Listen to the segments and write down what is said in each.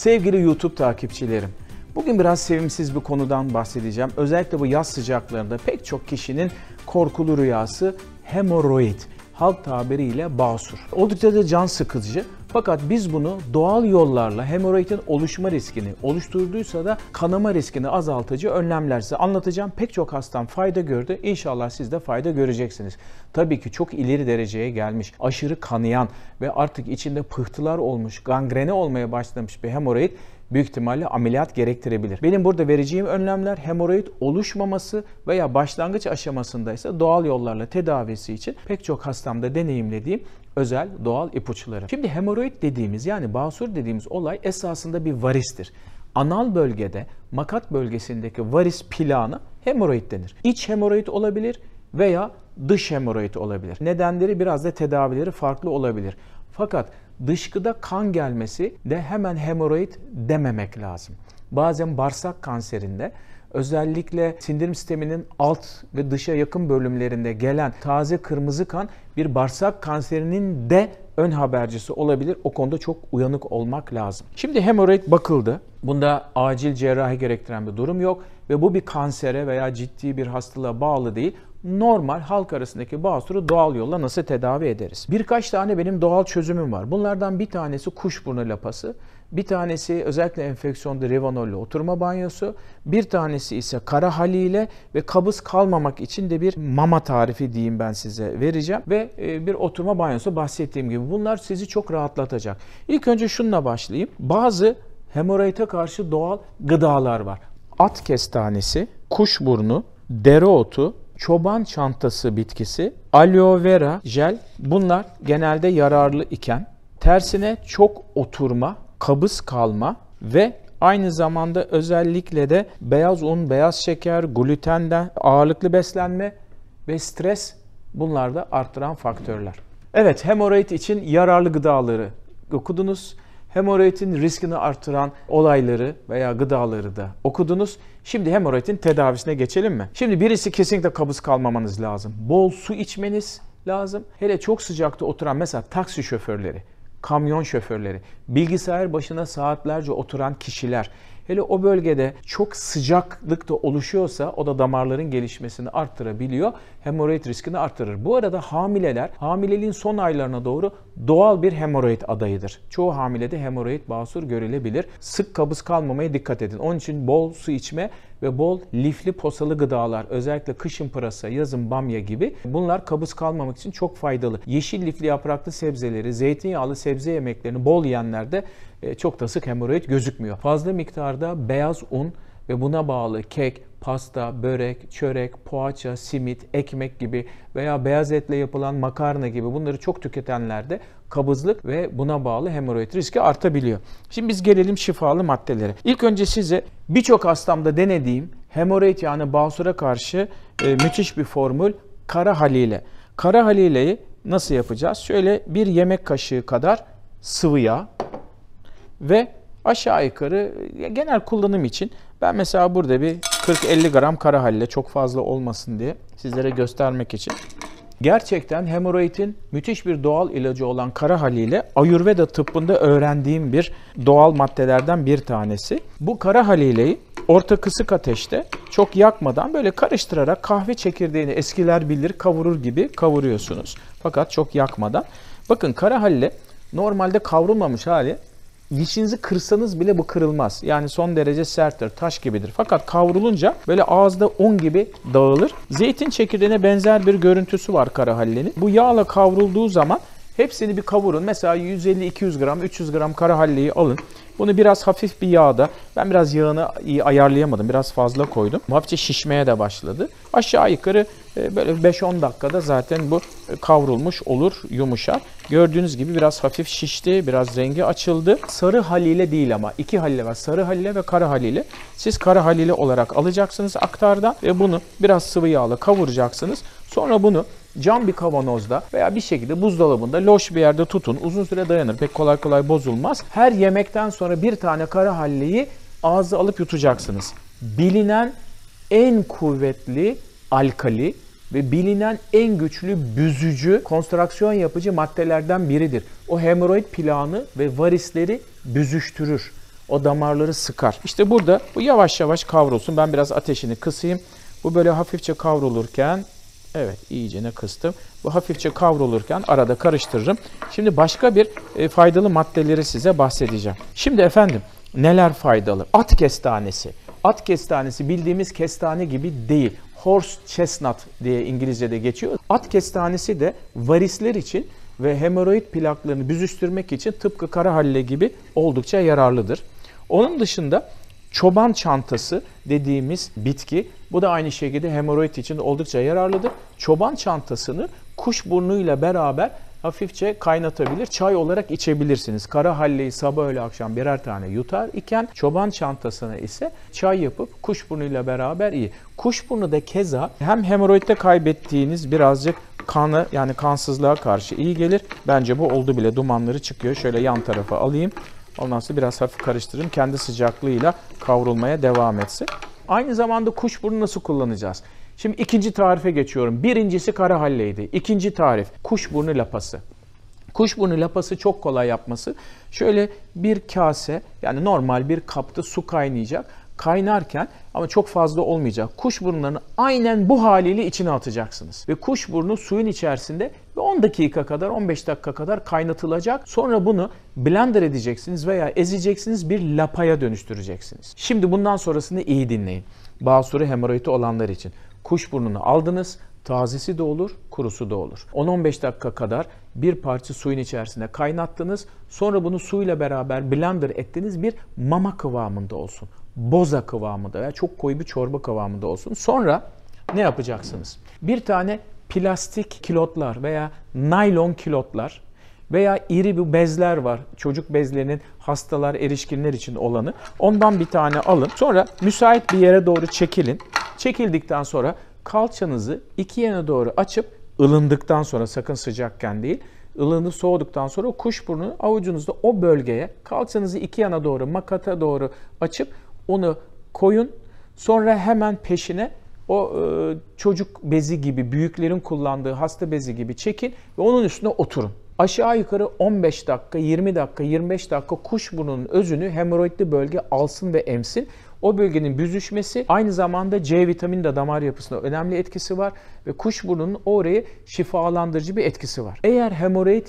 Sevgili YouTube takipçilerim, bugün biraz sevimsiz bir konudan bahsedeceğim. Özellikle bu yaz sıcaklarında pek çok kişinin korkulu rüyası hemoroid halk tabiriyle basur. Oldukça da can sıkıcı fakat biz bunu doğal yollarla hemoroidin oluşma riskini oluşturduysa da kanama riskini azaltıcı önlemler size anlatacağım. Pek çok hastam fayda gördü. İnşallah siz de fayda göreceksiniz. Tabii ki çok ileri dereceye gelmiş, aşırı kanayan ve artık içinde pıhtılar olmuş, gangrene olmaya başlamış bir hemoroid büyük ihtimalle ameliyat gerektirebilir. Benim burada vereceğim önlemler hemoroid oluşmaması veya başlangıç aşamasında ise doğal yollarla tedavisi için pek çok hastamda deneyimlediğim özel doğal ipuçları. Şimdi hemoroid dediğimiz yani basur dediğimiz olay esasında bir varistir. Anal bölgede makat bölgesindeki varis plana hemoroid denir. İç hemoroid olabilir veya dış hemoroid olabilir. Nedenleri biraz da tedavileri farklı olabilir. Fakat dışkıda kan gelmesi de hemen hemoroid dememek lazım. Bazen bağırsak kanserinde özellikle sindirim sisteminin alt ve dışa yakın bölümlerinde gelen taze kırmızı kan bir bağırsak kanserinin de ön habercisi olabilir. O konuda çok uyanık olmak lazım. Şimdi hemoroid bakıldı. Bunda acil cerrahi gerektiren bir durum yok ve bu bir kansere veya ciddi bir hastalığa bağlı değil normal halk arasındaki basuru doğal yolla nasıl tedavi ederiz? Birkaç tane benim doğal çözümüm var. Bunlardan bir tanesi kuşburnu lapası. Bir tanesi özellikle enfeksiyonda Revanolle oturma banyosu, bir tanesi ise kara haliyle ve kabız kalmamak için de bir mama tarifi diyeyim ben size vereceğim ve e, bir oturma banyosu bahsettiğim gibi bunlar sizi çok rahatlatacak. İlk önce şununla başlayayım. Bazı hemoroide karşı doğal gıdalar var. At kestanesi, kuş kuşburnu, dereotu, çoban çantası bitkisi, aloe vera, jel bunlar genelde yararlı iken tersine çok oturma kabız kalma ve Aynı zamanda özellikle de beyaz un, beyaz şeker, glutenden, ağırlıklı beslenme ve stres bunlar da arttıran faktörler. Evet hemoroid için yararlı gıdaları okudunuz. Hemoroidin riskini artıran olayları veya gıdaları da okudunuz. Şimdi hemoroidin tedavisine geçelim mi? Şimdi birisi kesinlikle kabız kalmamanız lazım. Bol su içmeniz lazım. Hele çok sıcakta oturan mesela taksi şoförleri kamyon şoförleri, bilgisayar başına saatlerce oturan kişiler, hele o bölgede çok sıcaklık da oluşuyorsa o da damarların gelişmesini arttırabiliyor, hemoroid riskini arttırır. Bu arada hamileler hamileliğin son aylarına doğru doğal bir hemoroid adayıdır. Çoğu hamilede hemoroid basur görülebilir. Sık kabız kalmamaya dikkat edin. Onun için bol su içme ve bol lifli posalı gıdalar özellikle kışın pırasa, yazın bamya gibi bunlar kabız kalmamak için çok faydalı. Yeşil lifli yapraklı sebzeleri, zeytinyağlı sebze yemeklerini bol yiyenlerde e, çok da sık hemoroid gözükmüyor. Fazla miktarda beyaz un ve buna bağlı kek, pasta, börek, çörek, poğaça, simit, ekmek gibi veya beyaz etle yapılan makarna gibi bunları çok tüketenlerde kabızlık ve buna bağlı hemoroid riski artabiliyor. Şimdi biz gelelim şifalı maddelere. İlk önce size birçok hastamda denediğim hemoroid yani basura karşı e, müthiş bir formül kara halile. Kara halileyi nasıl yapacağız? Şöyle bir yemek kaşığı kadar sıvı yağ ve aşağı yukarı e, genel kullanım için ben mesela burada bir 40-50 gram kara halle çok fazla olmasın diye sizlere göstermek için. Gerçekten hemoroidin müthiş bir doğal ilacı olan kara haliyle Ayurveda tıbbında öğrendiğim bir doğal maddelerden bir tanesi. Bu kara halileyi orta kısık ateşte çok yakmadan böyle karıştırarak kahve çekirdeğini eskiler bilir kavurur gibi kavuruyorsunuz. Fakat çok yakmadan. Bakın kara halle normalde kavrulmamış hali dişinizi kırsanız bile bu kırılmaz. Yani son derece serttir, taş gibidir. Fakat kavrulunca böyle ağızda un gibi dağılır. Zeytin çekirdeğine benzer bir görüntüsü var kara hallenin. Bu yağla kavrulduğu zaman hepsini bir kavurun. Mesela 150-200 gram, 300 gram kara halleyi alın. Bunu biraz hafif bir yağda, ben biraz yağını iyi ayarlayamadım, biraz fazla koydum. Hafifçe şişmeye de başladı. Aşağı yukarı e, böyle 5-10 dakikada zaten bu kavrulmuş olur, yumuşar. Gördüğünüz gibi biraz hafif şişti, biraz rengi açıldı. Sarı halile değil ama iki halile var. Sarı halile ve kara halile. Siz kara halile olarak alacaksınız aktardan ve bunu biraz sıvı yağla kavuracaksınız. Sonra bunu cam bir kavanozda veya bir şekilde buzdolabında loş bir yerde tutun. Uzun süre dayanır. Pek kolay kolay bozulmaz. Her yemekten sonra bir tane kara halliyi ağza alıp yutacaksınız. Bilinen en kuvvetli alkali ve bilinen en güçlü büzücü, konstraksiyon yapıcı maddelerden biridir. O hemoroid planı ve varisleri büzüştürür. O damarları sıkar. İşte burada bu yavaş yavaş kavrulsun. Ben biraz ateşini kısayım. Bu böyle hafifçe kavrulurken Evet iyicene kıstım. Bu hafifçe kavrulurken arada karıştırırım. Şimdi başka bir e, faydalı maddeleri size bahsedeceğim. Şimdi efendim neler faydalı? At kestanesi at kestanesi bildiğimiz kestane gibi değil. Horse chestnut diye İngilizce'de geçiyor. At kestanesi de varisler için ve hemoroid plaklarını büzüştürmek için tıpkı kara halle gibi oldukça yararlıdır. Onun dışında çoban çantası dediğimiz bitki bu da aynı şekilde hemoroid için oldukça yararlıdır. Çoban çantasını kuş burnuyla beraber hafifçe kaynatabilir. Çay olarak içebilirsiniz. Kara halleyi sabah öğle akşam birer tane yutar iken çoban çantasına ise çay yapıp kuşburnuyla beraber iyi. Kuşburnu da keza hem hemoroidde kaybettiğiniz birazcık kanı yani kansızlığa karşı iyi gelir. Bence bu oldu bile dumanları çıkıyor. Şöyle yan tarafa alayım. Ondan sonra biraz hafif karıştırırım. Kendi sıcaklığıyla kavrulmaya devam etsin. Aynı zamanda kuşburnu nasıl kullanacağız? Şimdi ikinci tarife geçiyorum. Birincisi kara halleydi. İkinci tarif kuşburnu lapası. Kuşburnu lapası çok kolay yapması. Şöyle bir kase yani normal bir kapta su kaynayacak. Kaynarken ama çok fazla olmayacak. Kuşburunlarını aynen bu haliyle içine atacaksınız. Ve kuşburnu suyun içerisinde 10 dakika kadar 15 dakika kadar kaynatılacak. Sonra bunu blender edeceksiniz veya ezeceksiniz bir lapaya dönüştüreceksiniz. Şimdi bundan sonrasını iyi dinleyin. Basuru hemoroidi olanlar için. Kuşburnunu aldınız, tazesi de olur, kurusu da olur. 10-15 dakika kadar bir parça suyun içerisinde kaynattınız. Sonra bunu suyla beraber blender ettiniz bir mama kıvamında olsun. Boza kıvamında veya çok koyu bir çorba kıvamında olsun. Sonra ne yapacaksınız? Bir tane plastik kilotlar veya naylon kilotlar veya iri bir bezler var. Çocuk bezlerinin hastalar, erişkinler için olanı. Ondan bir tane alın. Sonra müsait bir yere doğru çekilin. Çekildikten sonra kalçanızı iki yana doğru açıp ılındıktan sonra sakın sıcakken değil ılını soğuduktan sonra o kuşburnu avucunuzda o bölgeye kalçanızı iki yana doğru makata doğru açıp onu koyun. Sonra hemen peşine o e, çocuk bezi gibi büyüklerin kullandığı hasta bezi gibi çekin ve onun üstüne oturun. Aşağı yukarı 15 dakika, 20 dakika, 25 dakika kuş burnunun özünü hemoroidli bölge alsın ve emsin. O bölgenin büzüşmesi aynı zamanda C vitamini de damar yapısında önemli etkisi var ve kuşburnunun orayı şifalandırıcı bir etkisi var. Eğer hemoroid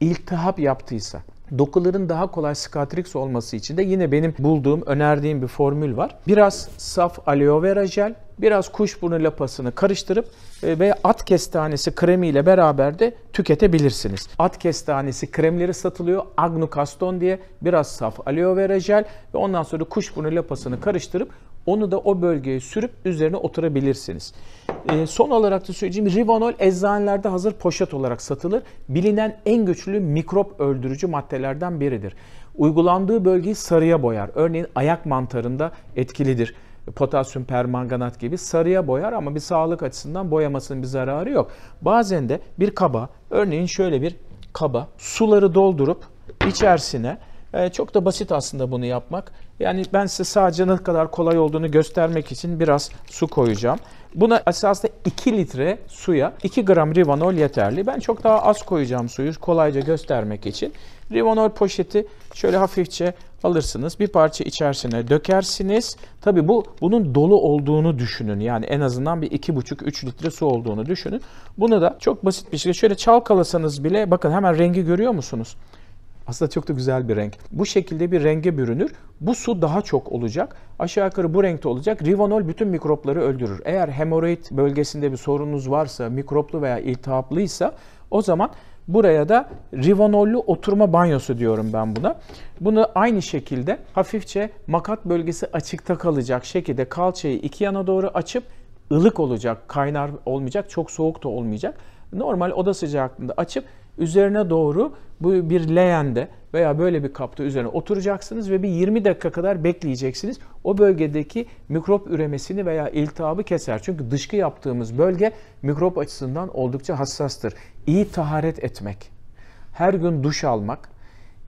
iltihap yaptıysa dokuların daha kolay skatrix olması için de yine benim bulduğum, önerdiğim bir formül var. Biraz saf aloe vera jel, biraz kuşburnu lapasını karıştırıp e, ve at kestanesi kremi ile beraber de tüketebilirsiniz. At kestanesi kremleri satılıyor. agnucaston diye biraz saf aloe vera jel ve ondan sonra kuşburnu lapasını karıştırıp onu da o bölgeye sürüp üzerine oturabilirsiniz. E, son olarak da söyleyeceğim Rivanol eczanelerde hazır poşet olarak satılır. Bilinen en güçlü mikrop öldürücü maddelerden biridir. Uygulandığı bölgeyi sarıya boyar. Örneğin ayak mantarında etkilidir potasyum permanganat gibi sarıya boyar ama bir sağlık açısından boyamasının bir zararı yok. Bazen de bir kaba, örneğin şöyle bir kaba suları doldurup içerisine e, çok da basit aslında bunu yapmak. Yani ben size sadece ne kadar kolay olduğunu göstermek için biraz su koyacağım. Buna esasında 2 litre suya 2 gram rivanol yeterli. Ben çok daha az koyacağım suyu kolayca göstermek için. Rivanol poşeti şöyle hafifçe alırsınız. Bir parça içerisine dökersiniz. Tabii bu bunun dolu olduğunu düşünün. Yani en azından bir 2,5-3 litre su olduğunu düşünün. Bunu da çok basit bir şekilde şöyle çalkalasanız bile bakın hemen rengi görüyor musunuz? Aslında çok da güzel bir renk. Bu şekilde bir renge bürünür. Bu su daha çok olacak. Aşağı yukarı bu renkte olacak. Rivanol bütün mikropları öldürür. Eğer hemoroid bölgesinde bir sorunuz varsa, mikroplu veya iltihaplıysa o zaman Buraya da rivonollu oturma banyosu diyorum ben buna. Bunu aynı şekilde hafifçe makat bölgesi açıkta kalacak şekilde kalçayı iki yana doğru açıp ılık olacak, kaynar olmayacak, çok soğuk da olmayacak. Normal oda sıcaklığında açıp üzerine doğru bu bir leğende veya böyle bir kapta üzerine oturacaksınız ve bir 20 dakika kadar bekleyeceksiniz. O bölgedeki mikrop üremesini veya iltihabı keser. Çünkü dışkı yaptığımız bölge mikrop açısından oldukça hassastır. İyi taharet etmek, her gün duş almak,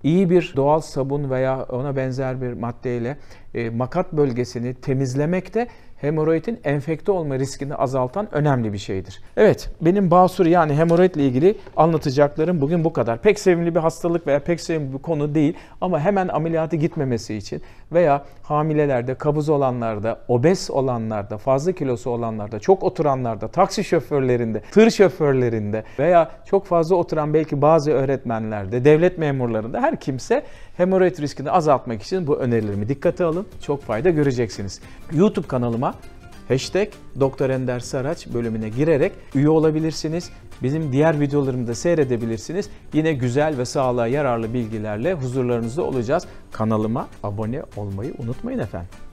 iyi bir doğal sabun veya ona benzer bir maddeyle e, makat bölgesini temizlemek de hemoroidin enfekte olma riskini azaltan önemli bir şeydir. Evet, benim basur yani hemoroidle ilgili anlatacaklarım bugün bu kadar. Pek sevimli bir hastalık veya pek sevimli bir konu değil ama hemen ameliyatı gitmemesi için veya hamilelerde, kabız olanlarda, obez olanlarda, fazla kilosu olanlarda, çok oturanlarda, taksi şoförlerinde, tır şoförlerinde veya çok fazla oturan belki bazı öğretmenlerde, devlet memurlarında her kimse hemoroid riskini azaltmak için bu önerilerimi dikkate alın. Çok fayda göreceksiniz. YouTube kanalıma hashtag Doktor Ender Saraç bölümüne girerek üye olabilirsiniz. Bizim diğer videolarımı da seyredebilirsiniz. Yine güzel ve sağlığa yararlı bilgilerle huzurlarınızda olacağız. Kanalıma abone olmayı unutmayın efendim.